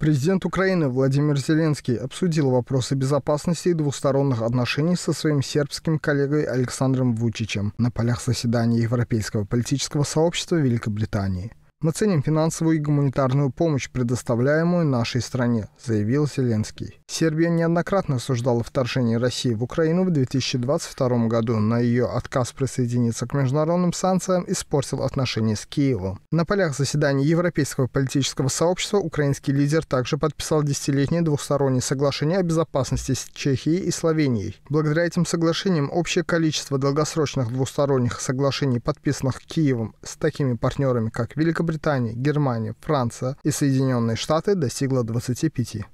Президент Украины Владимир Зеленский обсудил вопросы безопасности и двусторонних отношений со своим сербским коллегой Александром Вучичем на полях заседания Европейского политического сообщества Великобритании. Мы ценим финансовую и гуманитарную помощь, предоставляемую нашей стране, заявил Зеленский. Сербия неоднократно осуждала вторжение России в Украину в 2022 году, но ее отказ присоединиться к международным санкциям испортил отношения с Киевом. На полях заседания Европейского политического сообщества украинский лидер также подписал десятилетнее двухстороннее соглашение о безопасности с Чехией и Словенией. Благодаря этим соглашениям общее количество долгосрочных двусторонних соглашений, подписанных Киевом с такими партнерами, как Великобритания, Великобритания, Германия, Франция и Соединенные Штаты достигла 25.